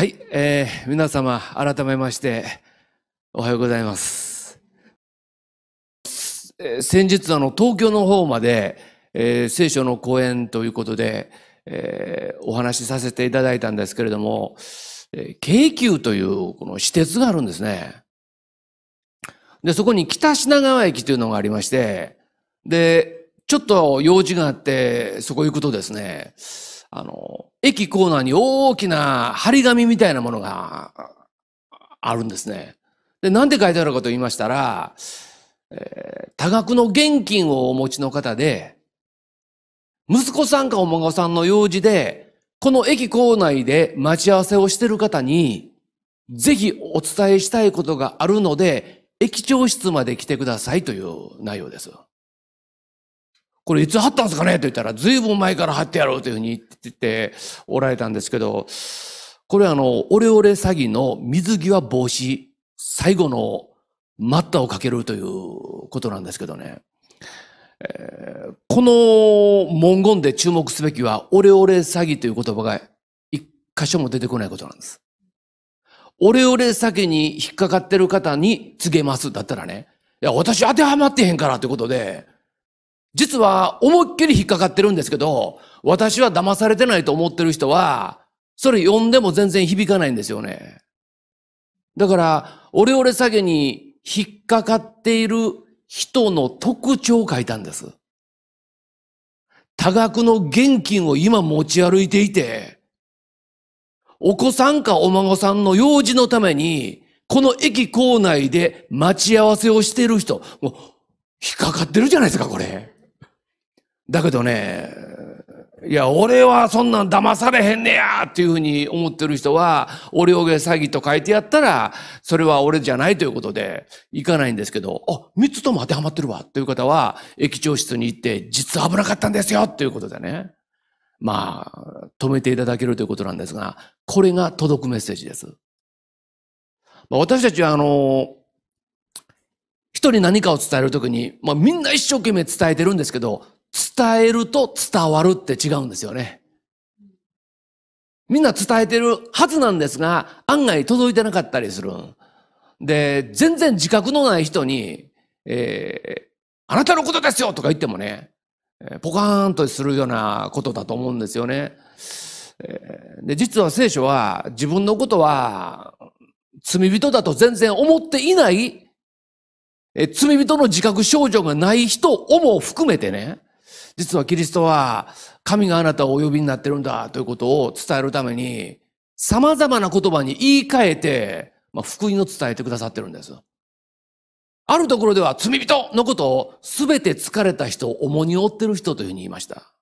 はい、えー、皆様、改めまして、おはようございます。えー、先日、あの、東京の方まで、えー、聖書の講演ということで、えー、お話しさせていただいたんですけれども、えー、京急という、この私鉄があるんですね。で、そこに北品川駅というのがありまして、で、ちょっと用事があって、そこ行くとですね、あの、駅構内に大きな張り紙みたいなものがあるんですね。で、なんで書いてあるかと言いましたら、えー、多額の現金をお持ちの方で、息子さんかお孫さんの用事で、この駅構内で待ち合わせをしている方に、ぜひお伝えしたいことがあるので、駅長室まで来てくださいという内容です。これいつ貼ったんですかねと言ったら、ずいぶん前から貼ってやろうというふうに言っておられたんですけど、これあの、オレオレ詐欺の水際防止、最後の待ったをかけるということなんですけどね。えー、この文言で注目すべきは、オレオレ詐欺という言葉が一箇所も出てこないことなんです。オレオレ詐欺に引っかかってる方に告げます。だったらね、いや、私当てはまってへんからってことで、実は思いっきり引っかかってるんですけど、私は騙されてないと思ってる人は、それ読んでも全然響かないんですよね。だから、オレオレ詐欺に引っかかっている人の特徴を書いたんです。多額の現金を今持ち歩いていて、お子さんかお孫さんの用事のために、この駅構内で待ち合わせをしている人、もう、引っかかってるじゃないですか、これ。だけどね、いや、俺はそんなん騙されへんねやっていうふうに思ってる人は、おレオ詐欺と書いてやったら、それは俺じゃないということで、行かないんですけど、あ、三つとも当てはまってるわという方は、駅長室に行って、実は危なかったんですよということでね。まあ、止めていただけるということなんですが、これが届くメッセージです。まあ、私たちは、あの、人に何かを伝えるときに、まあみんな一生懸命伝えてるんですけど、伝えると伝わるって違うんですよね。みんな伝えてるはずなんですが、案外届いてなかったりする。で、全然自覚のない人に、えー、あなたのことですよとか言ってもね、ポカーンとするようなことだと思うんですよね。で、実は聖書は自分のことは罪人だと全然思っていない、え罪人の自覚症状がない人をも含めてね、実はキリストは神があなたをお呼びになってるんだということを伝えるために、様々な言葉に言い換えて、まあ、福音を伝えてくださってるんです。あるところでは罪人のことを全て疲れた人を重に負ってる人というふうに言いました。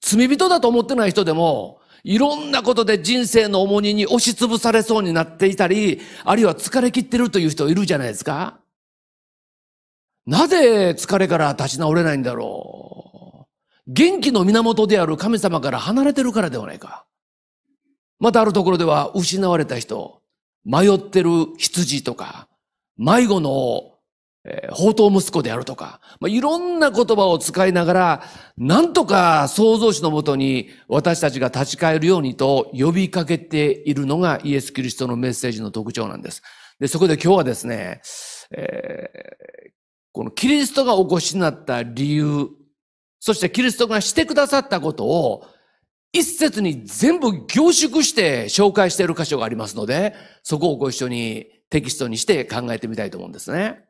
罪人だと思ってない人でも、いろんなことで人生の重荷に押しつぶされそうになっていたり、あるいは疲れ切ってるという人いるじゃないですか。なぜ疲れから立ち直れないんだろう。元気の源である神様から離れてるからではないか。またあるところでは失われた人、迷ってる羊とか、迷子の、宝刀息子であるとか、まあ、いろんな言葉を使いながら、なんとか創造主のもとに私たちが立ち返るようにと呼びかけているのがイエス・キリストのメッセージの特徴なんです。で、そこで今日はですね、えこのキリストがお越しになった理由、そしてキリストがしてくださったことを、一節に全部凝縮して紹介している箇所がありますので、そこをご一緒にテキストにして考えてみたいと思うんですね。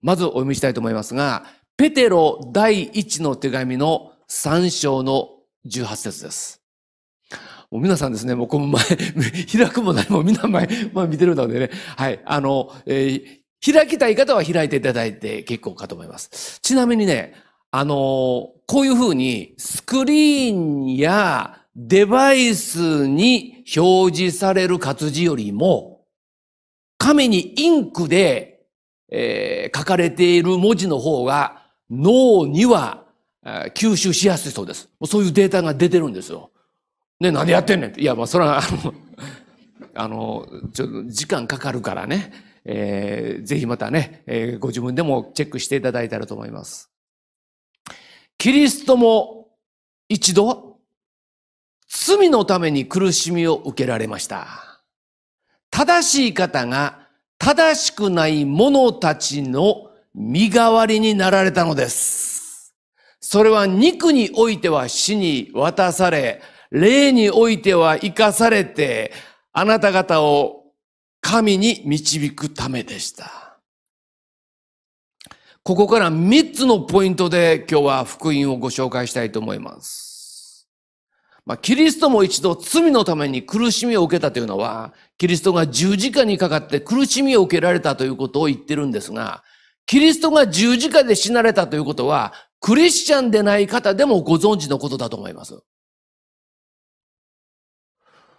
まずお読みしたいと思いますが、ペテロ第一の手紙の三章の18節です。もう皆さんですね、もうこの前、開くも何もみんな前、前見てるのでね、はい、あの、えー、開きたい方は開いていただいて結構かと思います。ちなみにね、あのー、こういうふうにスクリーンやデバイスに表示される活字よりも、紙にインクで、えー、書かれている文字の方が脳には、えー、吸収しやすいそうです。そういうデータが出てるんですよ。ね、何やってんねんって。いや、まあ、それは、あの、あの、ちょっと時間かかるからね。えー、ぜひまたね、えー、ご自分でもチェックしていただいたらと思います。キリストも一度、罪のために苦しみを受けられました。正しい方が正しくない者たちの身代わりになられたのです。それは肉においては死に渡され、霊においては生かされて、あなた方を神に導くためでした。ここから3つのポイントで今日は福音をご紹介したいと思います。まあ、キリストも一度罪のために苦しみを受けたというのは、キリストが十字架にかかって苦しみを受けられたということを言ってるんですが、キリストが十字架で死なれたということは、クリスチャンでない方でもご存知のことだと思います。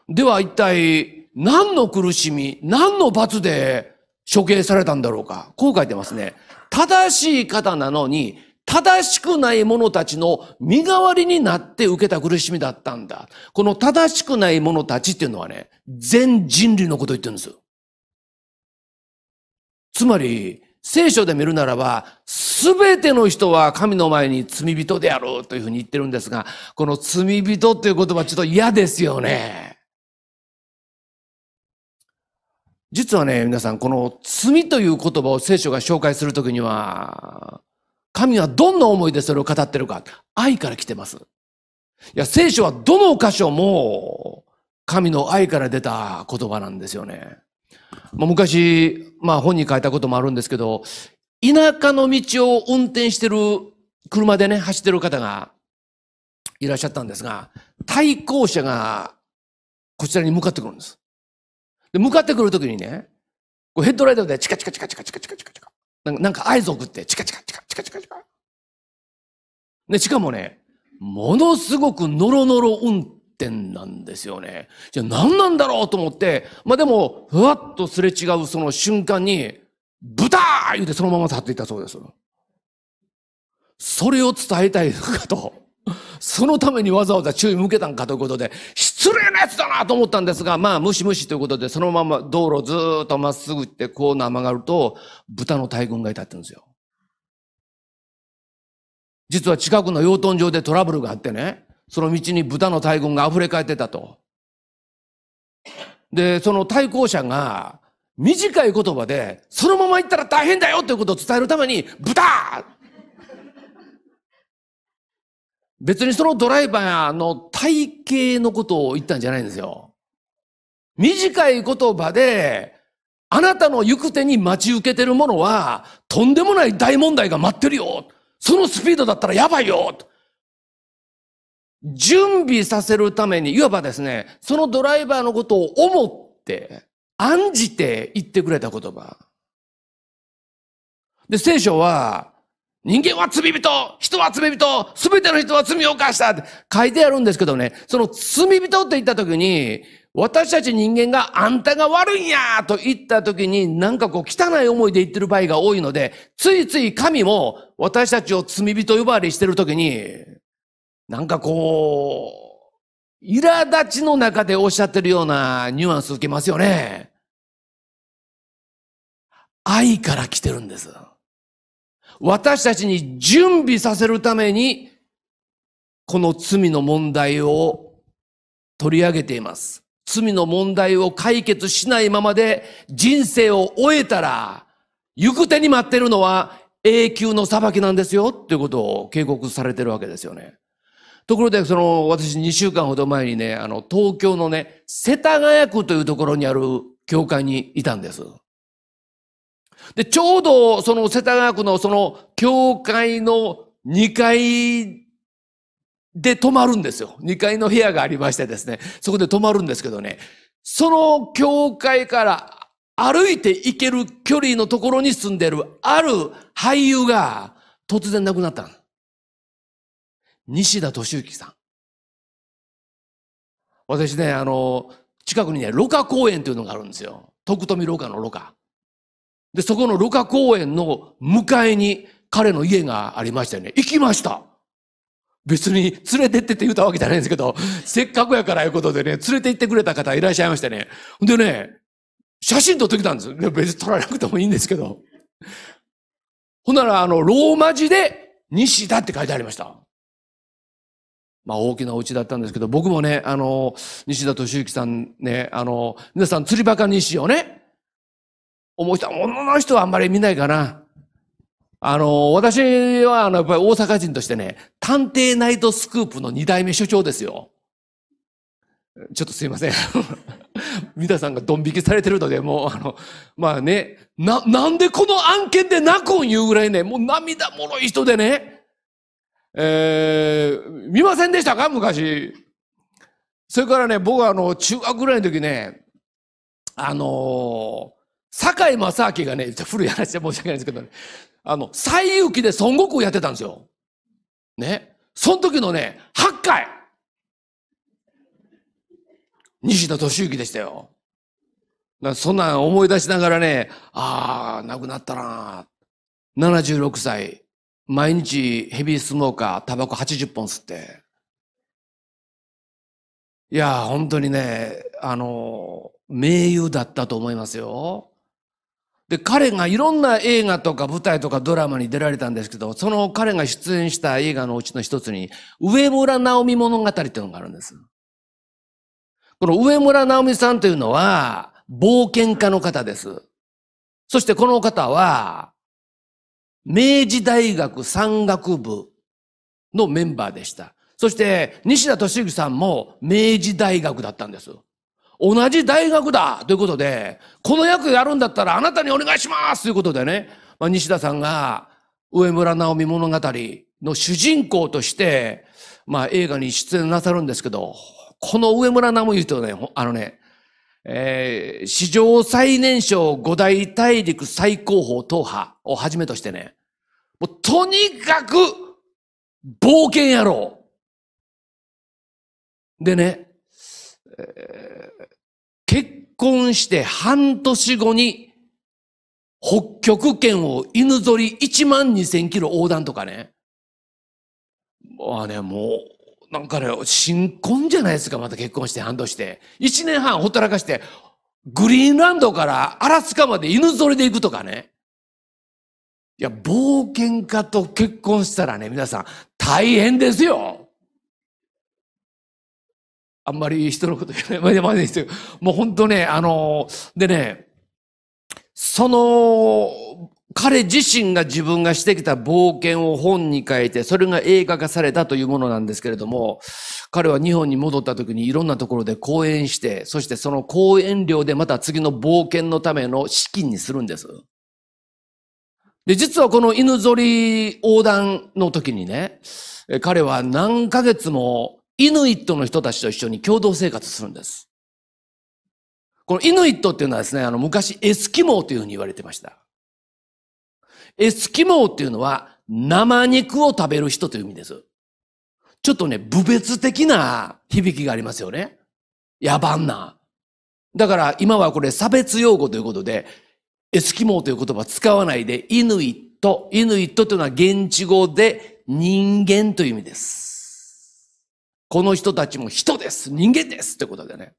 では一体、何の苦しみ、何の罰で処刑されたんだろうか。こう書いてますね。正しい方なのに、正しくない者たちの身代わりになって受けた苦しみだったんだ。この正しくない者たちっていうのはね、全人類のこと言ってるんですよ。つまり、聖書で見るならば、すべての人は神の前に罪人であろうというふうに言ってるんですが、この罪人っていう言葉ちょっと嫌ですよね。実はね、皆さん、この罪という言葉を聖書が紹介するときには、神はどんな思いでそれを語ってるか、愛から来てます。いや、聖書はどの箇所も、神の愛から出た言葉なんですよね。まあ、昔、まあ本に書いたこともあるんですけど、田舎の道を運転してる、車でね、走ってる方がいらっしゃったんですが、対向車がこちらに向かってくるんです。で、向かってくるときにね、こうヘッドライトでチカチカチカチカチカチカチカチカ。なんか、なんか合図送って、チカチカチカチカチカチカ。で、しかもね、ものすごくノロノロ運転なんですよね。じゃあ何なんだろうと思って、まあでも、ふわっとすれ違うその瞬間に、ブター言うてそのまま立っていったそうです。それを伝えたいのかと。そのためにわざわざ注意向けたんかということで、失礼なやつだなと思ったんですが、まあ、ムシムシということで、そのまま道路ずっとまっすぐ行って、こう曲がると、豚の大群がいたってんですよ。実は近くの養豚場でトラブルがあってね、その道に豚の大群が溢れ返ってたと。で、その対向車が、短い言葉で、そのまま行ったら大変だよということを伝えるために、豚別にそのドライバーの体型のことを言ったんじゃないんですよ。短い言葉で、あなたの行く手に待ち受けてるものは、とんでもない大問題が待ってるよ。そのスピードだったらやばいよ。準備させるために、いわばですね、そのドライバーのことを思って、案じて言ってくれた言葉。で、聖書は、人間は罪人人は罪人すべての人は罪を犯したって書いてあるんですけどね、その罪人って言った時に、私たち人間があんたが悪いんやと言った時になんかこう汚い思いで言ってる場合が多いので、ついつい神も私たちを罪人呼ばわりしてる時に、なんかこう、苛立ちの中でおっしゃってるようなニュアンス受けますよね。愛から来てるんです。私たちに準備させるために、この罪の問題を取り上げています。罪の問題を解決しないままで人生を終えたら、行く手に待ってるのは永久の裁きなんですよっていうことを警告されてるわけですよね。ところで、その、私2週間ほど前にね、あの、東京のね、世田谷区というところにある教会にいたんです。で、ちょうどその世田谷区のその教会の2階で泊まるんですよ。2階の部屋がありましてですね、そこで泊まるんですけどね、その教会から歩いて行ける距離のところに住んでるある俳優が突然亡くなった西田敏行さん。私ね、あの、近くにね、ろ過公園というのがあるんですよ。徳富ろ過のろ過。で、そこのルカ公園の向かいに彼の家がありましたよね。行きました。別に連れてってって言ったわけじゃないんですけど、せっかくやからいうことでね、連れて行ってくれた方いらっしゃいましてね。でね、写真撮ってきたんです。別に撮らなくてもいいんですけど。ほんなら、あの、ローマ字で西田って書いてありました。まあ大きなお家だったんですけど、僕もね、あの、西田敏行さんね、あの、皆さん釣りバカ西をね、思う人は、女の人はあんまり見ないかな。あの、私は、あの、やっぱり大阪人としてね、探偵ナイトスクープの二代目所長ですよ。ちょっとすいません。三田さんがドン引きされてるので、もう、あの、まあね、な、なんでこの案件でなくン言うぐらいね、もう涙もろい人でね、えー、見ませんでしたか昔。それからね、僕はあの、中学ぐらいの時ね、あのー坂井正明がね、古い話で申し訳ないですけど、ね、あの、西遊記で孫悟空やってたんですよ。ね。その時のね、8回西田敏行でしたよ。そんなん思い出しながらね、ああ、亡くなったな76歳。毎日ヘビースモーカー、タバコ80本吸って。いや、本当にね、あの、名優だったと思いますよ。で彼がいろんな映画とか舞台とかドラマに出られたんですけどその彼が出演した映画のうちの一つに上村直美物語っていうのがあるんですこの上村直美さんというのは冒険家の方ですそしてこの方は明治大学山岳部のメンバーでしたそして西田敏行さんも明治大学だったんです同じ大学だということで、この役やるんだったらあなたにお願いしますということでね、まあ、西田さんが上村直美物語の主人公として、まあ、映画に出演なさるんですけど、この上村直美とね、あのね、えー、史上最年少五大大陸最高峰党派をはじめとしてね、もうとにかく冒険野郎。でね、えー婚して半年後に、北極圏を犬ぞり1万2000キロ横断とかね。まあね、もう、なんかね、新婚じゃないですか、また結婚して半年で。1年半ほったらかして、グリーンランドからアラスカまで犬ぞりで行くとかね。いや、冒険家と結婚したらね、皆さん、大変ですよ。あんまり人のこと言わない。まあ、まあ、もう本当ね、あの、でね、その、彼自身が自分がしてきた冒険を本に書いて、それが映画化されたというものなんですけれども、彼は日本に戻った時にいろんなところで講演して、そしてその講演料でまた次の冒険のための資金にするんです。で、実はこの犬ぞり横断の時にね、彼は何ヶ月もイヌイットの人たちと一緒に共同生活するんです。このイヌイットっていうのはですね、あの昔エスキモーというふうに言われてました。エスキモーっていうのは生肉を食べる人という意味です。ちょっとね、部別的な響きがありますよね。野蛮な。だから今はこれ差別用語ということで、エスキモーという言葉使わないで、イヌイット。イヌイットというのは現地語で人間という意味です。この人たちも人です。人間ですってことでね。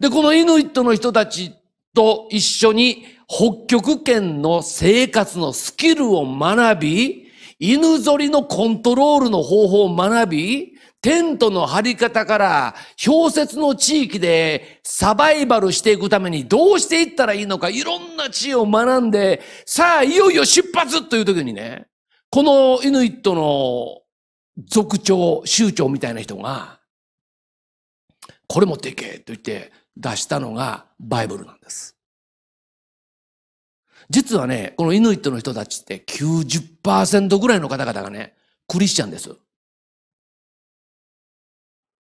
で、このイヌイットの人たちと一緒に北極圏の生活のスキルを学び、犬ぞりのコントロールの方法を学び、テントの張り方から氷雪の地域でサバイバルしていくためにどうしていったらいいのか、いろんな知恵を学んで、さあ、いよいよ出発という時にね、このイヌイットの族長、州長みたいな人が、これ持っていけと言って出したのがバイブルなんです。実はね、このイヌイットの人たちって90%ぐらいの方々がね、クリスチャンです。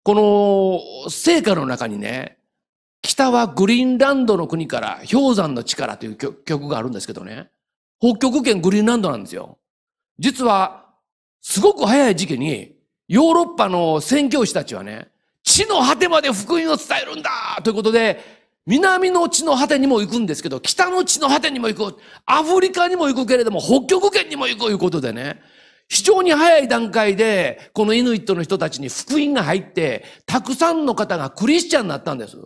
この聖歌の中にね、北はグリーンランドの国から氷山の力という曲があるんですけどね、北極圏グリーンランドなんですよ。実はすごく早い時期に、ヨーロッパの宣教師たちはね、地の果てまで福音を伝えるんだということで、南の地の果てにも行くんですけど、北の地の果てにも行く。アフリカにも行くけれども、北極圏にも行くということでね、非常に早い段階で、このイヌイットの人たちに福音が入って、たくさんの方がクリスチャンになったんです。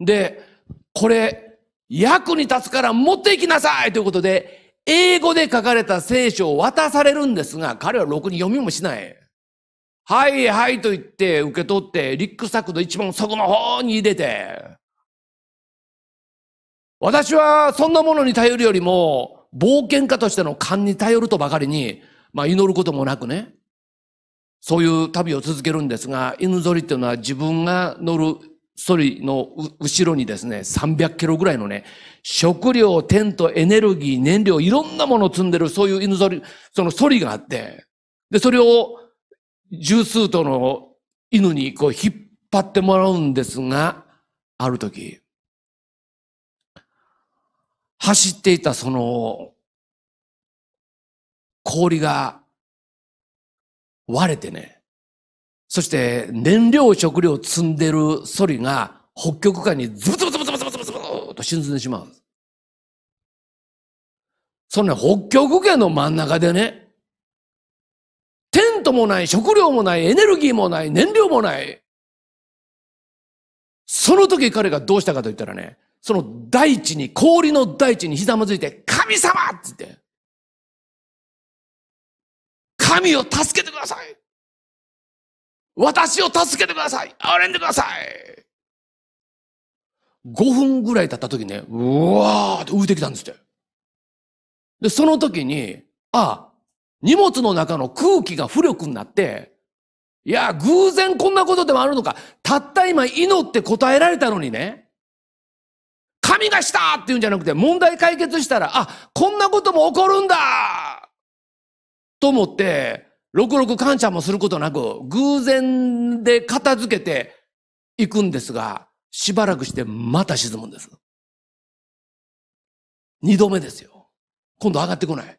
で、これ、役に立つから持っていきなさいということで、英語で書かれた聖書を渡されるんですが、彼はろくに読みもしない。はいはいと言って受け取って、リュックサックの一番底の方に入れて、私はそんなものに頼るよりも、冒険家としての勘に頼るとばかりに、まあ祈ることもなくね、そういう旅を続けるんですが、犬ぞりっていうのは自分が乗るソリの後ろにですね、300キロぐらいのね、食料、テント、エネルギー、燃料、いろんなものを積んでる、そういう犬ぞり、そのソリがあって、で、それを十数頭の犬にこう引っ張ってもらうんですが、ある時、走っていたその氷が割れてね、そして燃料、食料を積んでるソリが北極海にズブズブズブズブズブズブズブと沈んでしまうんです。そんな北極圏の真ん中でね、テントもない、食料もない、エネルギーもない、燃料もない。その時彼がどうしたかと言ったらね、その大地に、氷の大地にひざまずいて、神様って言って、神を助けてください私を助けてください憐れんでください !5 分ぐらい経った時ね、うわーって浮いてきたんですって。で、その時に、ああ、荷物の中の空気が浮力になって、いや、偶然こんなことでもあるのか。たった今祈って答えられたのにね。神がしたって言うんじゃなくて、問題解決したら、あ、こんなことも起こるんだと思って、ろくろく感謝もすることなく、偶然で片付けていくんですが、しばらくしてまた沈むんです。二度目ですよ。今度上がってこない。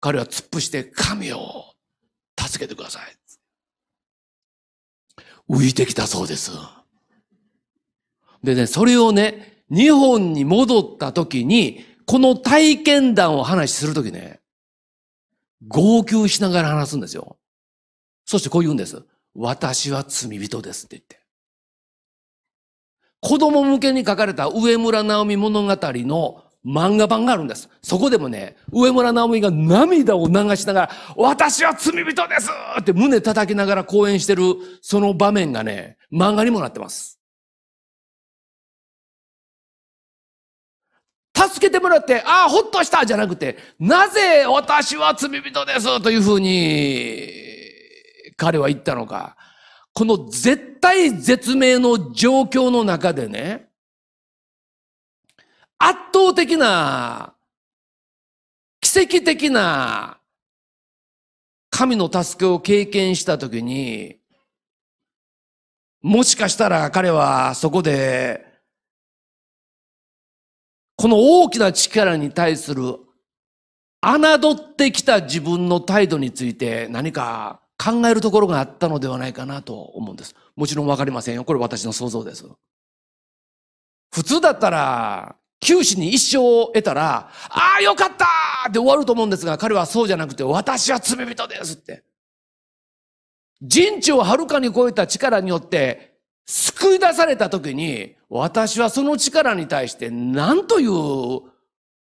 彼は突っ伏して神を助けてください。浮いてきたそうです。でね、それをね、日本に戻った時に、この体験談を話しするときね、号泣しながら話すんですよ。そしてこう言うんです。私は罪人ですって言って。子供向けに書かれた上村直美物語の漫画版があるんです。そこでもね、上村直美が涙を流しながら、私は罪人ですって胸叩きながら講演してる、その場面がね、漫画にもなってます。助けてもらって、ああ、ほっとしたじゃなくて、なぜ私は罪人ですというふうに、彼は言ったのか。この絶対絶命の状況の中でね、圧倒的な、奇跡的な、神の助けを経験したときに、もしかしたら彼はそこでこの大きな力に対する侮ってきた自分の態度について何か考えるところがあったのではないかなと思うんです。もちろんわかりませんよ。これ私の想像です。普通だったら、九死に一生を得たら、ああ、よかったって終わると思うんですが、彼はそうじゃなくて、私は罪人ですって。人知を遥かに超えた力によって、救い出された時に、私はその力に対して何という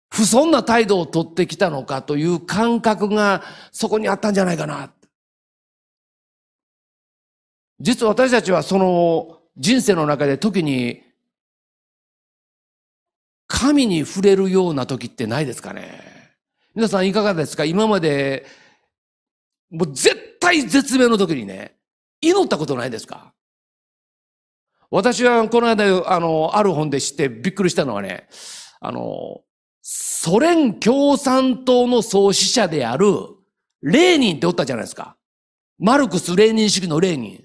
不遜な態度をとってきたのかという感覚がそこにあったんじゃないかな。実は私たちはその人生の中で時に神に触れるような時ってないですかね皆さんいかがですか今までもう絶対絶命の時にね、祈ったことないですか私はこの間、あの、ある本で知ってびっくりしたのはね、あの、ソ連共産党の創始者である、レーニンっておったじゃないですか。マルクス・レーニン主義のレーニン。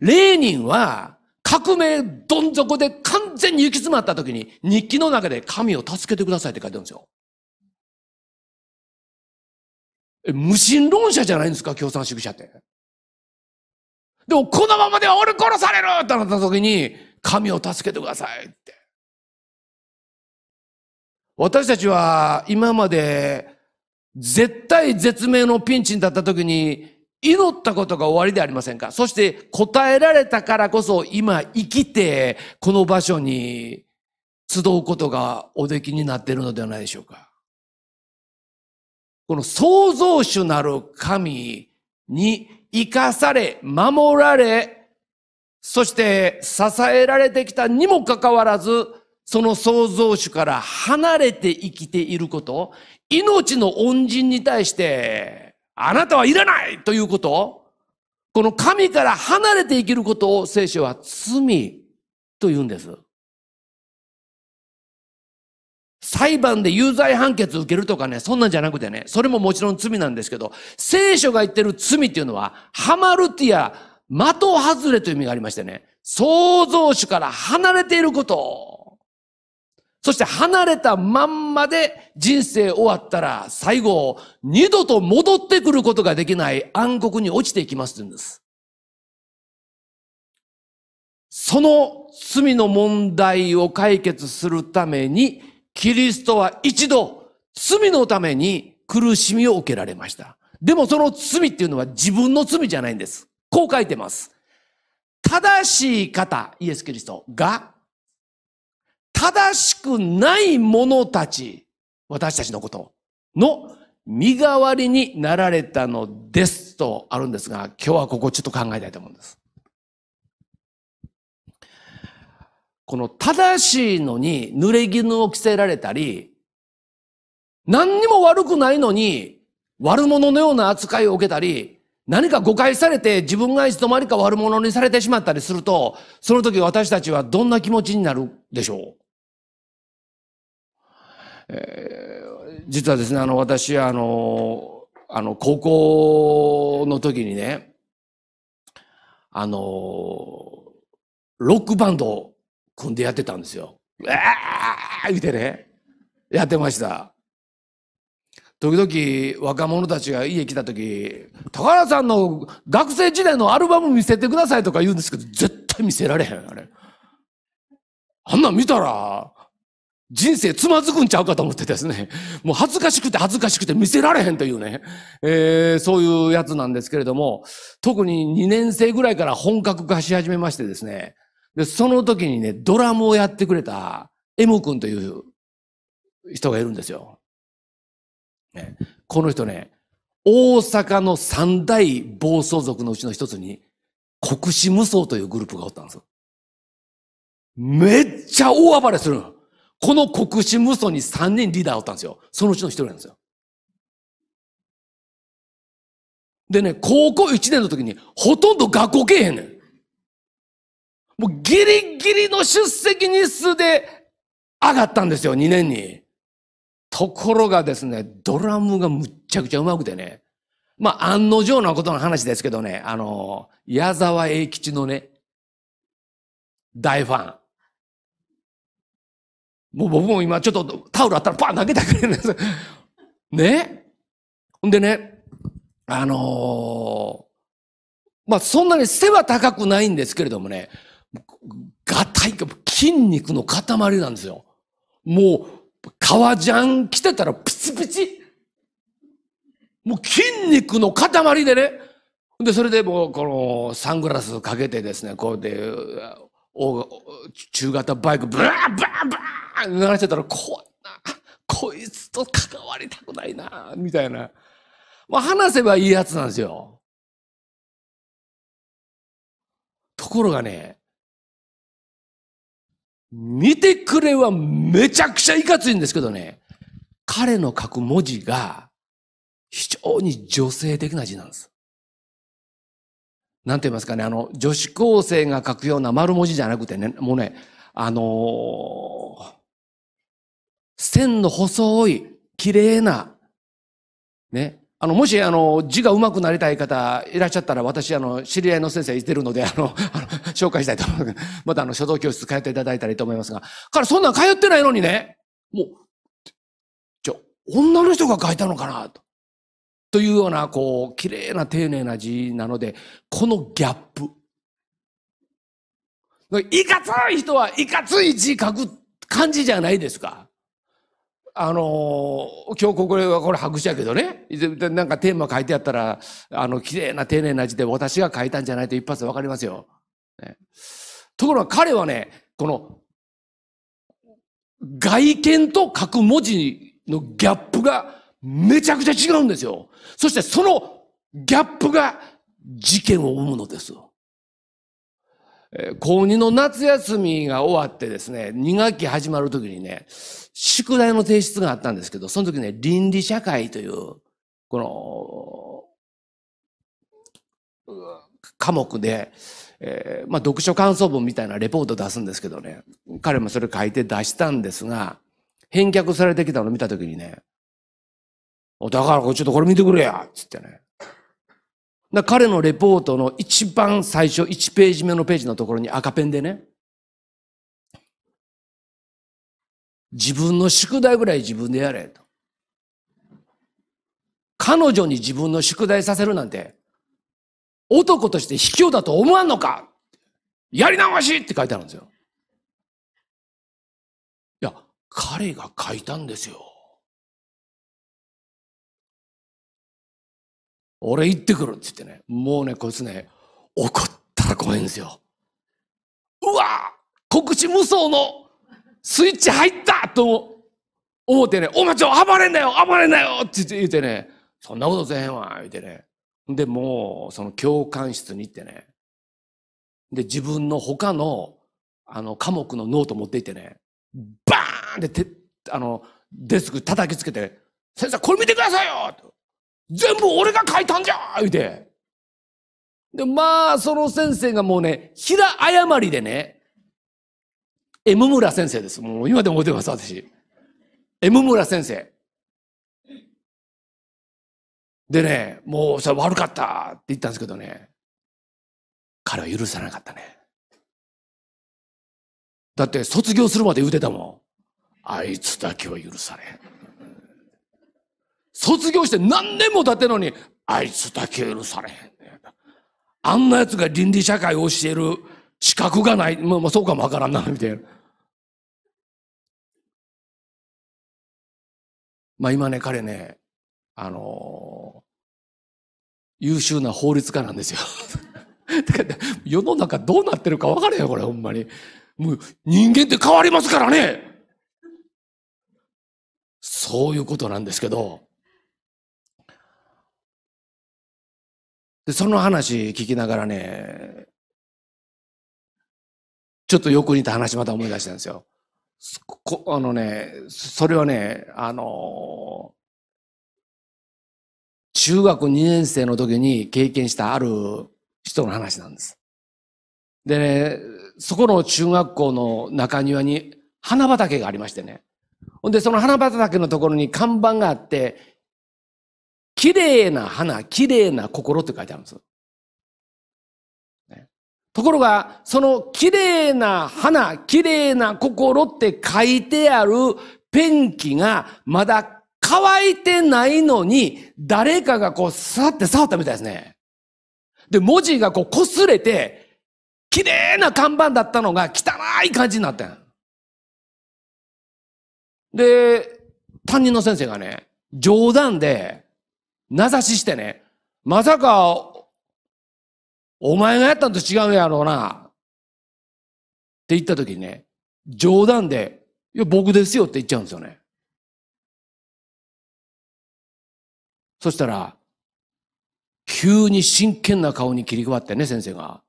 レーニンは、革命どん底で完全に行き詰まった時に、日記の中で神を助けてくださいって書いてるんですよ。え、無神論者じゃないんですか、共産主義者って。でもこのままでは俺殺されるってなった時に、神を助けてくださいって。私たちは今まで絶対絶命のピンチに立った時に祈ったことが終わりでありませんかそして答えられたからこそ今生きてこの場所に集うことがおできになっているのではないでしょうかこの創造主なる神に生かされ、守られ、そして支えられてきたにもかかわらず、その創造主から離れて生きていること、命の恩人に対して、あなたはいらないということ、この神から離れて生きることを聖書は罪と言うんです。裁判で有罪判決受けるとかね、そんなんじゃなくてね、それももちろん罪なんですけど、聖書が言ってる罪っていうのは、ハマルティア、的外れという意味がありましてね、創造主から離れていること。そして離れたまんまで人生終わったら、最後、二度と戻ってくることができない暗黒に落ちていきますって言うんです。その罪の問題を解決するために、キリストは一度罪のために苦しみを受けられました。でもその罪っていうのは自分の罪じゃないんです。こう書いてます。正しい方、イエス・キリストが、正しくない者たち、私たちのことの身代わりになられたのですとあるんですが、今日はここちょっと考えたいと思うんです。この正しいのに濡れ衣を着せられたり、何にも悪くないのに悪者のような扱いを受けたり、何か誤解されて自分がいつの間にか悪者にされてしまったりすると、その時私たちはどんな気持ちになるでしょうえー、実はですね、あの、私、あの、あの、高校の時にね、あの、ロックバンド組んでやってたんですよ。うわー言てね、やってました。時々若者たちが家来た時、高原さんの学生時代のアルバム見せてくださいとか言うんですけど、絶対見せられへん、あれ。あんなん見たら、人生つまずくんちゃうかと思ってですね、もう恥ずかしくて恥ずかしくて見せられへんというね、えー、そういうやつなんですけれども、特に2年生ぐらいから本格化し始めましてですね、で、その時にね、ドラムをやってくれた、M 君という人がいるんですよ。ね、この人ね、大阪の三大暴走族のうちの一つに、国士無双というグループがおったんです。めっちゃ大暴れするこの国士無双に三人リーダーおったんですよ。そのうちの一人なんですよ。でね、高校一年の時に、ほとんど学校けえへんねん。もうギリギリの出席日数で上がったんですよ、2年に。ところがですね、ドラムがむっちゃくちゃ上手くてね、まあ、案の定なことの話ですけどね、あの、矢沢永吉のね、大ファン。もう僕も今ちょっとタオルあったらパン投げたくるいです。ねほんでね、あのー、まあ、そんなに背は高くないんですけれどもね、がたいか、筋肉の塊なんですよ。もう、革ジャン着てたらピチピチ。もう筋肉の塊でね。で、それでもう、この、サングラスかけてですね、こうで、中型バイク、ブラーブラーブラー鳴らしてたら、こんな、こいつと関わりたくないな、みたいな。まあ、話せばいいやつなんですよ。ところがね、見てくれはめちゃくちゃいかついんですけどね、彼の書く文字が非常に女性的な字なんです。なんて言いますかね、あの、女子高生が書くような丸文字じゃなくてね、もうね、あのー、線の細い、綺麗な、ね、あの、もし、あの、字が上手くなりたい方いらっしゃったら、私、あの、知り合いの先生いてるので、あの、あの紹介したいと思います。また、あの、書道教室通っていただいたらいいと思いますが。から、そんなん通ってないのにね、もう、じゃ、女の人が書いたのかな、と。というような、こう、綺麗な丁寧な字なので、このギャップ。いかつい人はいかつい字書く感じじゃないですか。あの今日これはこれ白紙やけどねなんかテーマ書いてあったらあの綺麗な丁寧な字で私が書いたんじゃないと一発で分かりますよ。ね、ところが彼はねこの外見と書く文字のギャップがめちゃくちゃ違うんですよ。そしてそのギャップが事件を生むのです。高2の夏休みが終わってですね、2学期始まるときにね、宿題の提出があったんですけど、その時ね、倫理社会という、この、科目で、えー、まあ、読書感想文みたいなレポート出すんですけどね、彼もそれ書いて出したんですが、返却されてきたのを見たときにね、だからこっちょっとこれ見てくれやつってね、彼のレポートの一番最初、1ページ目のページのところに赤ペンでね、自分の宿題ぐらい自分でやれと。彼女に自分の宿題させるなんて、男として卑怯だと思わんのかやり直しって書いてあるんですよ。いや、彼が書いたんですよ。俺行ってくるって言ってね、もうね、こいつね、怒ったら怖いんですよ。うわ告知無双のスイッチ入ったと思ってね、おまちを暴れんなよ暴れんなよって言ってね、そんなことせへんわ言ってね。で、もう、その教官室に行ってね。で、自分の他の、あの、科目のノート持って行ってね、バーンって、あの、デスク叩きつけて、先生、これ見てくださいよ全部俺が書いたんじゃ言うて。で、まあ、その先生がもうね、平誤りでね、M 村先生です。もう今でも覚えてます、私。M 村先生。でね、もうそれ悪かったって言ったんですけどね、彼は許さなかったね。だって卒業するまで言うてたもん。あいつだけは許されん。卒業して何年も経ってのに、あいつだけ許されへんねあんな奴が倫理社会を教える資格がない。まあまあそうかもわからんな、みたいな。まあ今ね、彼ね、あのー、優秀な法律家なんですよ。て か世の中どうなってるかわからへんよ、これ、ほんまに。もう人間って変わりますからね。そういうことなんですけど、で、その話聞きながらね、ちょっとよく似た話また思い出したんですよ。あのね、それはね、あの中学2年生の時に経験したある人の話なんです。でね、そこの中学校の中庭に花畑がありましてね。ほんで、その花畑のところに看板があって、綺麗な花、綺麗な心って書いてあるんです。ところが、その綺麗な花、綺麗な心って書いてあるペンキがまだ乾いてないのに、誰かがこう、さって触ったみたいですね。で、文字がこう、擦れて、綺麗な看板だったのが汚い感じになったん。で、担任の先生がね、冗談で、名指ししてね、まさか、お前がやったんと違うやろうな。って言った時にね、冗談で、いや、僕ですよって言っちゃうんですよね。そしたら、急に真剣な顔に切り替わってね、先生が。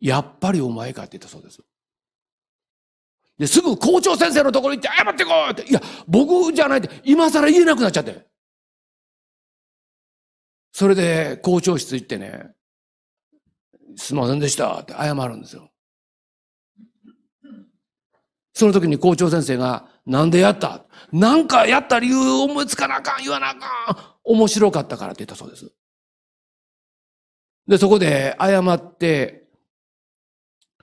やっぱりお前かって言ったそうです。で、すぐ校長先生のところ行って、謝ってこいって、いや、僕じゃないって、今更言えなくなっちゃって。それで校長室行ってね、すいませんでしたって謝るんですよ。その時に校長先生が、なんでやったなんかやった理由思いつかなあかん、言わなあかん。面白かったからって言ったそうです。で、そこで謝って、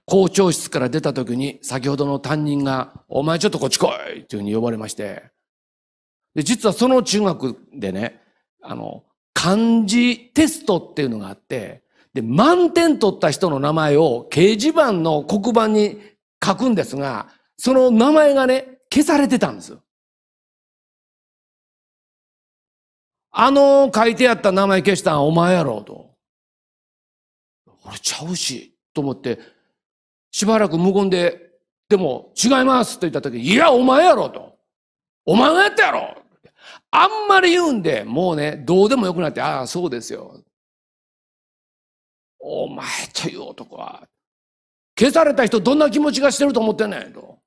校長室から出た時に、先ほどの担任が、お前ちょっとこっち来いっていうふうに呼ばれまして。で、実はその中学でね、あの、漢字テストっていうのがあって、で、満点取った人の名前を掲示板の黒板に書くんですが、その名前がね、消されてたんですよ。あの書いてあった名前消したんお前やろうと。俺ちゃうし、と思って、しばらく無言で、でも違いますと言った時、いや、お前やろうと。お前がやったやろあんまり言うんで、もうね、どうでもよくなって、ああ、そうですよ。お前という男は、消された人どんな気持ちがしてると思ってんねんと。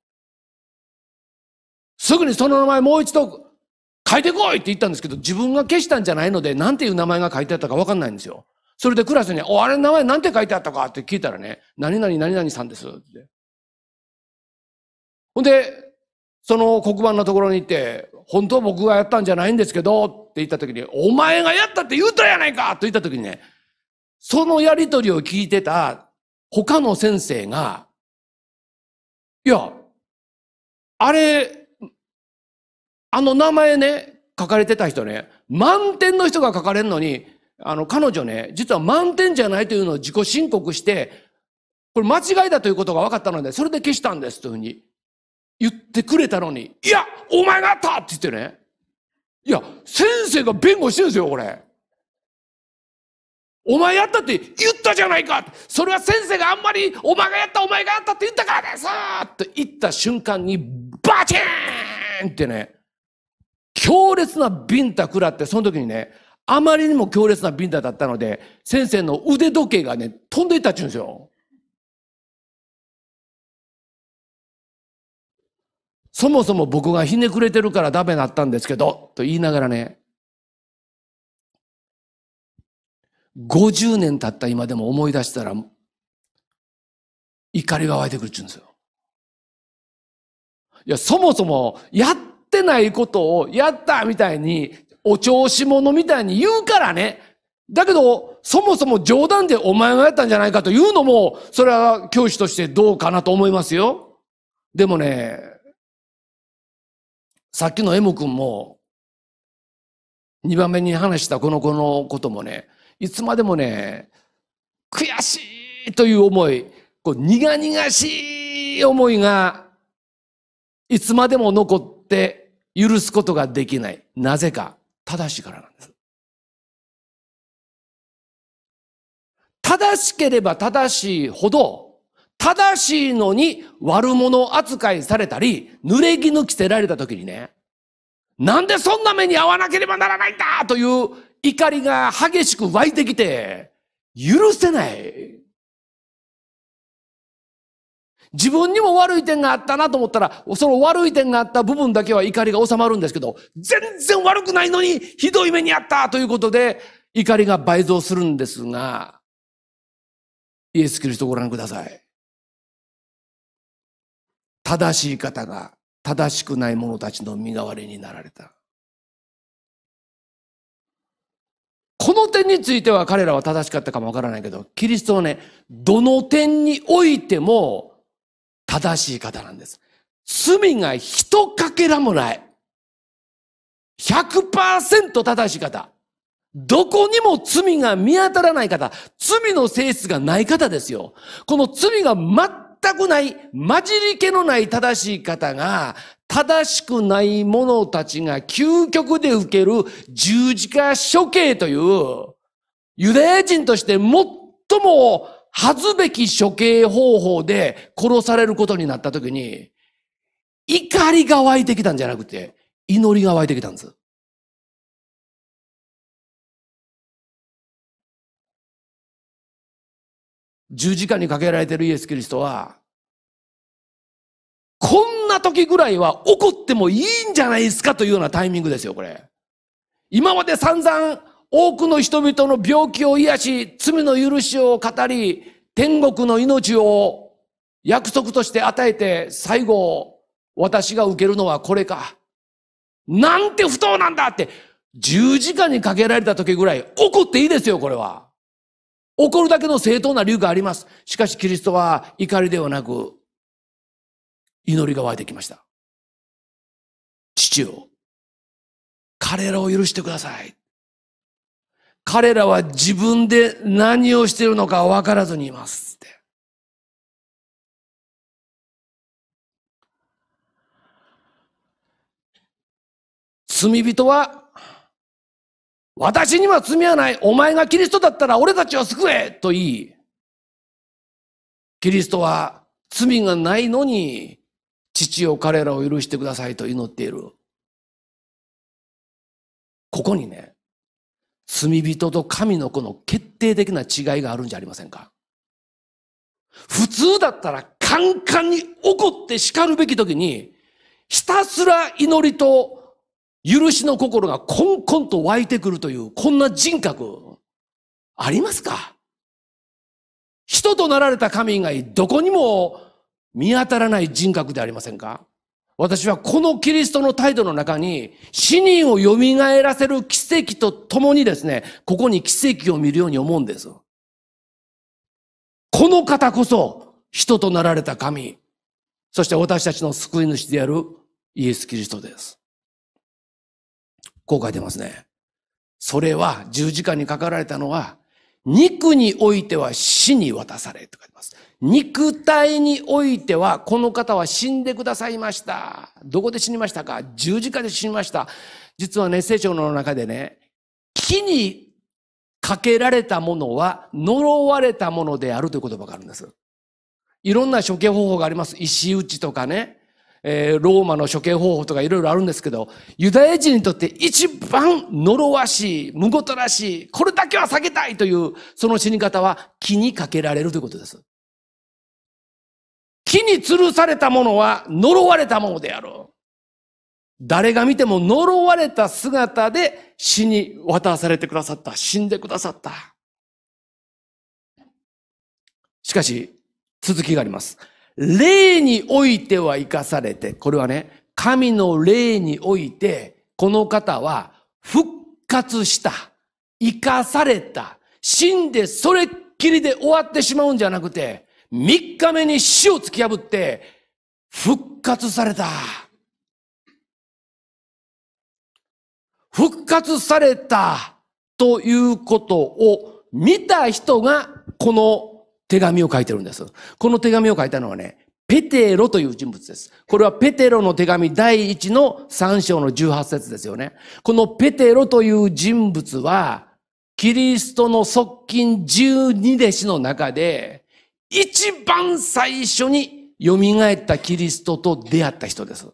すぐにその名前もう一度書いてこいって言ったんですけど、自分が消したんじゃないので、なんていう名前が書いてあったかわかんないんですよ。それでクラスに、お、あれ名前なんて書いてあったかって聞いたらね、何々何々さんですって。ほんで、その黒板のところに行って、本当は僕がやったんじゃないんですけど、って言った時に、お前がやったって言うたやないかと言った時にね、そのやりとりを聞いてた他の先生が、いや、あれ、あの名前ね、書かれてた人ね、満点の人が書かれるのに、あの、彼女ね、実は満点じゃないというのを自己申告して、これ間違いだということが分かったので、それで消したんですというふうに言ってくれたのに、いや、お前があったって言ってね。いや、先生が弁護してるんですよ、これ。お前やったって言ったじゃないかそれは先生があんまりお前がやったお前がやったって言ったからですって言った瞬間にバチーンってね、強烈なビンタ食らって、その時にね、あまりにも強烈なビンタだったので、先生の腕時計がね、飛んでいったっちゅうんですよ。そもそも僕がひねくれてるからダメだったんですけど、と言いながらね、50年経った今でも思い出したら、怒りが湧いてくるっちゅうんですよ。いや、そもそもやってないことをやったみたいに、お調子者みたいに言うからね。だけど、そもそも冗談でお前がやったんじゃないかというのも、それは教師としてどうかなと思いますよ。でもね、さっきの M 君も、2番目に話したこの子のこともね、いつまでもね、悔しいという思い、こう苦々しい思いが、いつまでも残って許すことができない。なぜか、正しいからなんです。正しければ正しいほど、正しいのに悪者扱いされたり、濡れ衣着せられた時にね、なんでそんな目に遭わなければならないんだという怒りが激しく湧いてきて、許せない。自分にも悪い点があったなと思ったら、その悪い点があった部分だけは怒りが収まるんですけど、全然悪くないのにひどい目にあったということで、怒りが倍増するんですが、イエス・キリストをご覧ください。正しい方が正しくない者たちの身代わりになられた。この点については彼らは正しかったかもわからないけど、キリストはね、どの点においても正しい方なんです。罪が一かけらもない。100%正しい方。どこにも罪が見当たらない方。罪の性質がない方ですよ。この罪が全全くない、混じり気のない正しい方が、正しくない者たちが究極で受ける十字架処刑という、ユダヤ人として最も恥ずべき処刑方法で殺されることになった時に、怒りが湧いてきたんじゃなくて、祈りが湧いてきたんです。十字架にかけられてるイエス・キリストは、こんな時ぐらいは怒ってもいいんじゃないですかというようなタイミングですよ、これ。今まで散々多くの人々の病気を癒し、罪の許しを語り、天国の命を約束として与えて、最後、私が受けるのはこれか。なんて不当なんだって、十字架にかけられた時ぐらい怒っていいですよ、これは。怒るだけの正当な理由があります。しかしキリストは怒りではなく、祈りが湧いてきました。父よ、彼らを許してください。彼らは自分で何をしているのか分からずにいます。罪人は私には罪はない。お前がキリストだったら俺たちを救えと言い、キリストは罪がないのに、父を彼らを許してくださいと祈っている。ここにね、罪人と神の子の決定的な違いがあるんじゃありませんか普通だったらカンカンに怒って叱るべき時に、ひたすら祈りと許しの心がコンコンと湧いてくるという、こんな人格、ありますか人となられた神以外、どこにも見当たらない人格でありませんか私はこのキリストの態度の中に、死人を蘇らせる奇跡とともにですね、ここに奇跡を見るように思うんです。この方こそ、人となられた神、そして私たちの救い主であるイエス・キリストです。こう書いてますね。それは十字架にかかられたのは、肉においては死に渡されと書いてます。肉体においては、この方は死んでくださいました。どこで死にましたか十字架で死にました。実はね、聖書の中でね、木にかけられたものは呪われたものであるという言葉があるんです。いろんな処刑方法があります。石打ちとかね、えー、ローマの処刑方法とかいろいろあるんですけど、ユダヤ人にとって一番呪わしい、無ごとらしい、これだけは避けたいという、その死に方は木にかけられるということです。木に吊るされたものは呪われたものである。誰が見ても呪われた姿で死に渡されてくださった。死んでくださった。しかし、続きがあります。霊においては生かされて、これはね、神の霊において、この方は復活した、生かされた、死んでそれっきりで終わってしまうんじゃなくて、三日目に死を突き破って、復活された。復活されたということを見た人が、この手紙を書いてるんです。この手紙を書いたのはね、ペテロという人物です。これはペテロの手紙第1の3章の18節ですよね。このペテロという人物は、キリストの側近12弟子の中で、一番最初に蘇ったキリストと出会った人です。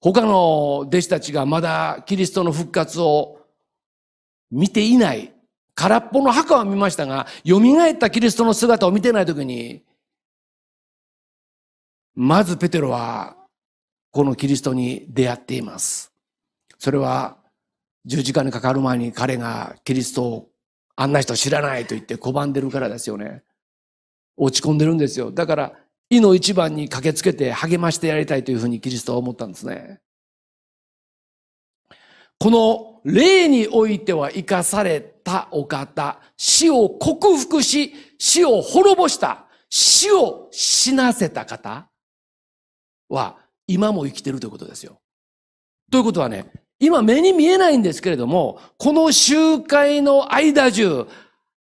他の弟子たちがまだキリストの復活を見ていない空っぽの墓は見ましたが、蘇ったキリストの姿を見てないときに、まずペテロは、このキリストに出会っています。それは、十字架にかかる前に彼がキリストを、あんな人知らないと言って拒んでるからですよね。落ち込んでるんですよ。だから、意の一番に駆けつけて励ましてやりたいというふうにキリストは思ったんですね。この霊においては生かされたお方、死を克服し、死を滅ぼした、死を死なせた方は、今も生きてるということですよ。ということはね、今目に見えないんですけれども、この集会の間中、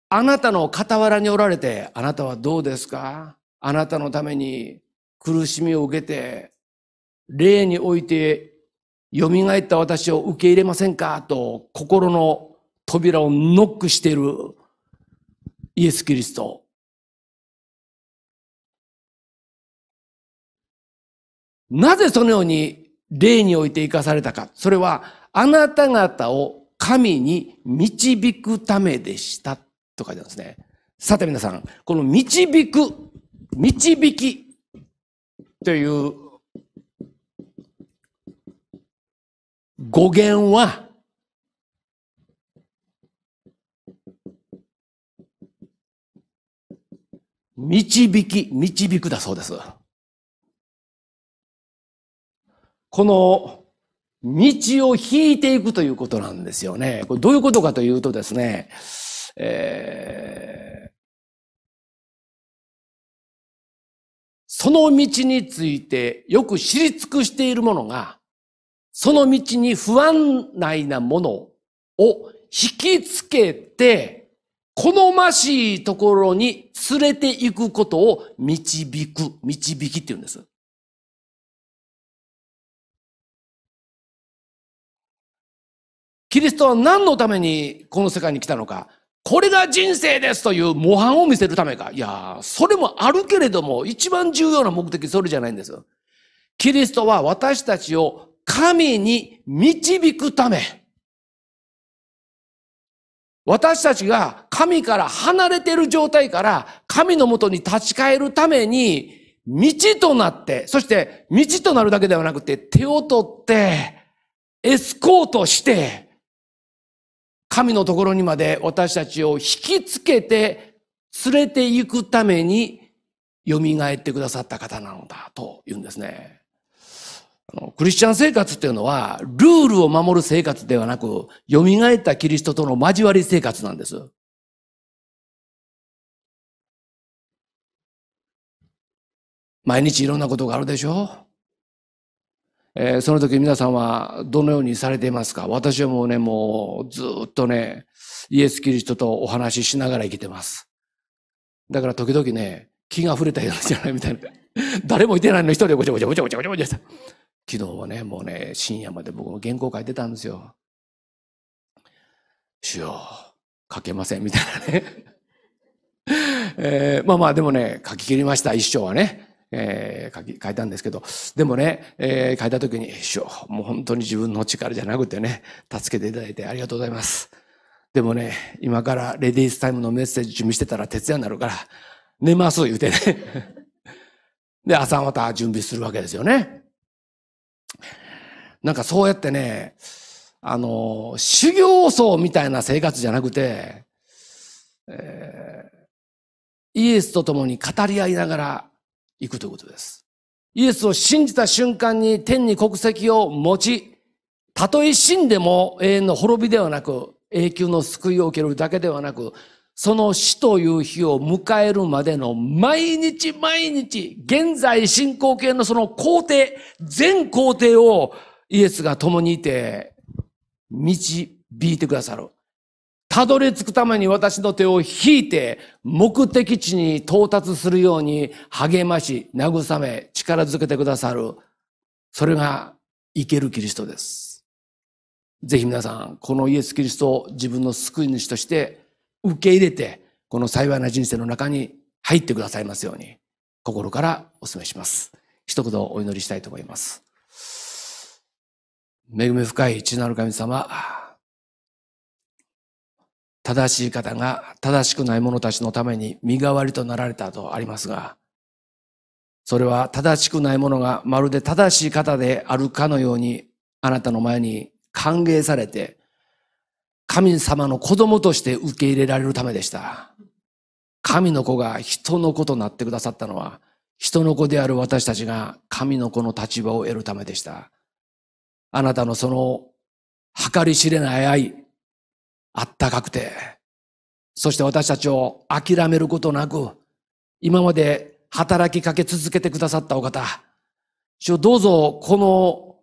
あなたの傍らにおられて、あなたはどうですかあなたのために苦しみを受けて、霊においてよみがえった私を受け入れませんかと心の扉をノックしているイエス・キリスト。なぜそのように霊において生かされたか。それはあなた方を神に導くためでしたと書いてですね。さて皆さん、この導く、導きという語源は、導き、導くだそうです。この、道を引いていくということなんですよね。これどういうことかというとですね、えー、その道についてよく知り尽くしているものが、その道に不安内なものを引きつけて、好ましいところに連れて行くことを導く、導きって言うんです。キリストは何のためにこの世界に来たのか。これが人生ですという模範を見せるためか。いやそれもあるけれども、一番重要な目的それじゃないんですキリストは私たちを神に導くため、私たちが神から離れている状態から神のもとに立ち返るために道となって、そして道となるだけではなくて手を取って、エスコートして、神のところにまで私たちを引きつけて連れて行くために蘇ってくださった方なのだと言うんですね。あの、クリスチャン生活っていうのは、ルールを守る生活ではなく、蘇ったキリストとの交わり生活なんです。毎日いろんなことがあるでしょえー、その時皆さんはどのようにされていますか私はもうね、もうずっとね、イエス・キリストとお話ししながら生きてます。だから時々ね、気が触れたようじゃないみたいな。誰もいてないの一人でごちゃごちゃごちゃごちゃごちゃごちゃ。昨日はね、もうね、深夜まで僕も原稿書いてたんですよ。しよ、書けません、みたいなね。えー、まあまあ、でもね、書き切りました、一章はね。えー、書き、書いたんですけど、でもね、えー、書いた時に、主よ、もう本当に自分の力じゃなくてね、助けていただいてありがとうございます。でもね、今からレディースタイムのメッセージ準備してたら徹夜になるから、寝ます、言うてね。で、朝また準備するわけですよね。なんかそうやってね、あの、修行僧みたいな生活じゃなくて、えー、イエスと共に語り合いながら行くということです。イエスを信じた瞬間に天に国籍を持ち、たとえ死んでも永遠の滅びではなく、永久の救いを受けるだけではなく、その死という日を迎えるまでの毎日毎日、現在進行形のその皇帝、全皇帝をイエスが共にいて導いてくださる。たどり着くために私の手を引いて、目的地に到達するように励まし、慰め、力づけてくださる。それが生けるキリストです。ぜひ皆さん、このイエス・キリストを自分の救い主として受け入れて、この幸いな人生の中に入ってくださいますように、心からお勧めします。一言お祈りしたいと思います。恵み深い父なる神様、正しい方が正しくない者たちのために身代わりとなられたとありますが、それは正しくない者がまるで正しい方であるかのように、あなたの前に歓迎されて、神様の子供として受け入れられるためでした。神の子が人の子となってくださったのは、人の子である私たちが神の子の立場を得るためでした。あなたのその計り知れない愛、あったかくて、そして私たちを諦めることなく、今まで働きかけ続けてくださったお方、主どうぞこの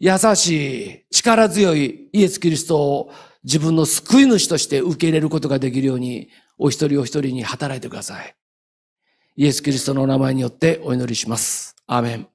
優しい、力強いイエス・キリストを自分の救い主として受け入れることができるように、お一人お一人に働いてください。イエス・キリストのお名前によってお祈りします。アーメン。